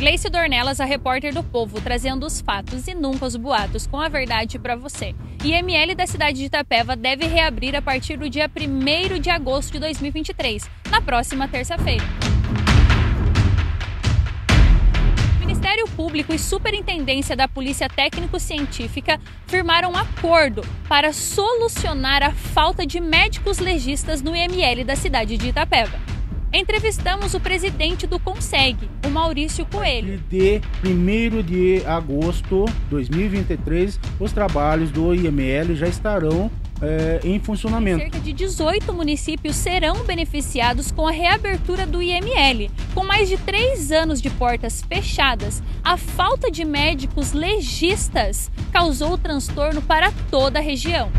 Gleice Dornelas, a repórter do Povo, trazendo os fatos e nunca os boatos, com a verdade para você. IML da cidade de Itapeva deve reabrir a partir do dia 1 de agosto de 2023, na próxima terça-feira. Ministério Público e Superintendência da Polícia Técnico-Científica firmaram um acordo para solucionar a falta de médicos legistas no IML da cidade de Itapeva. Entrevistamos o presidente do Conseg, o Maurício Coelho. De 1 de agosto de 2023, os trabalhos do IML já estarão é, em funcionamento. Cerca de 18 municípios serão beneficiados com a reabertura do IML. Com mais de três anos de portas fechadas, a falta de médicos legistas causou transtorno para toda a região.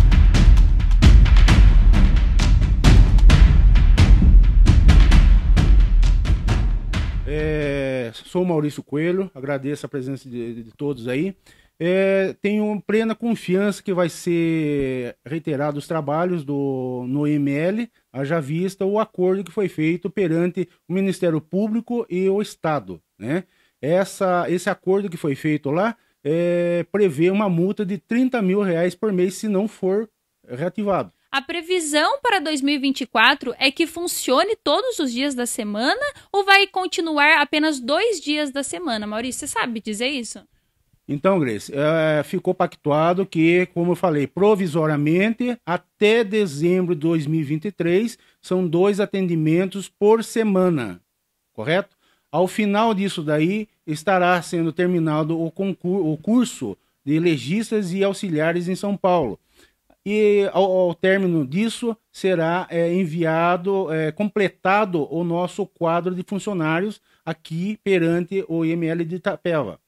Sou Maurício Coelho, agradeço a presença de, de todos aí. É, tenho plena confiança que vai ser reiterado os trabalhos do, no ML, haja vista o acordo que foi feito perante o Ministério Público e o Estado. Né? Essa, esse acordo que foi feito lá é, prevê uma multa de 30 mil reais por mês se não for reativado. A previsão para 2024 é que funcione todos os dias da semana ou vai continuar apenas dois dias da semana? Maurício, você sabe dizer isso? Então, Grace, é, ficou pactuado que, como eu falei, provisoriamente, até dezembro de 2023, são dois atendimentos por semana, correto? Ao final disso daí, estará sendo terminado o, concurso, o curso de legistas e auxiliares em São Paulo e ao, ao término disso será é, enviado, é, completado o nosso quadro de funcionários aqui perante o IML de Itapeva.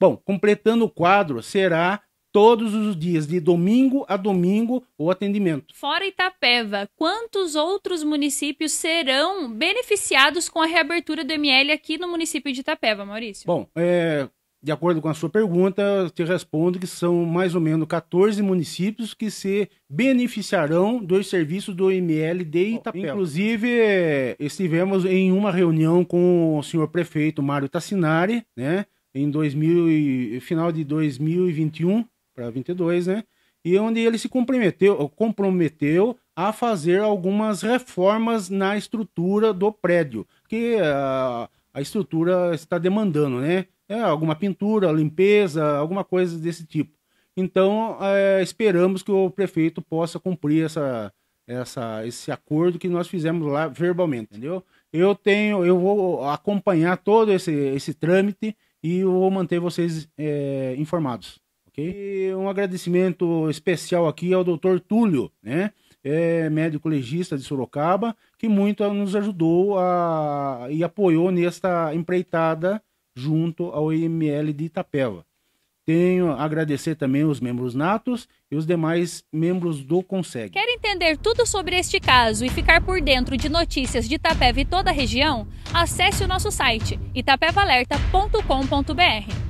Bom, completando o quadro será todos os dias, de domingo a domingo, o atendimento. Fora Itapeva, quantos outros municípios serão beneficiados com a reabertura do ML aqui no município de Itapeva, Maurício? Bom, é, de acordo com a sua pergunta, eu te respondo que são mais ou menos 14 municípios que se beneficiarão dos serviços do IML de Itapeva. Inclusive, estivemos em uma reunião com o senhor prefeito Mário Tassinari, né, em 2000 e, final de 2021 para 22, né, e onde ele se comprometeu, comprometeu a fazer algumas reformas na estrutura do prédio, que a, a estrutura está demandando, né? é, alguma pintura, limpeza, alguma coisa desse tipo. Então, é, esperamos que o prefeito possa cumprir essa, essa, esse acordo que nós fizemos lá verbalmente, entendeu? Eu tenho, eu vou acompanhar todo esse, esse trâmite e eu vou manter vocês é, informados, ok? E um agradecimento especial aqui ao Dr. Túlio, né? É, médico legista de Sorocaba, que muito nos ajudou a, e apoiou nesta empreitada junto ao IML de Itapeva. Tenho a agradecer também os membros natos e os demais membros do Conseg. Quer entender tudo sobre este caso e ficar por dentro de notícias de Itapeva e toda a região? Acesse o nosso site itapevalerta.com.br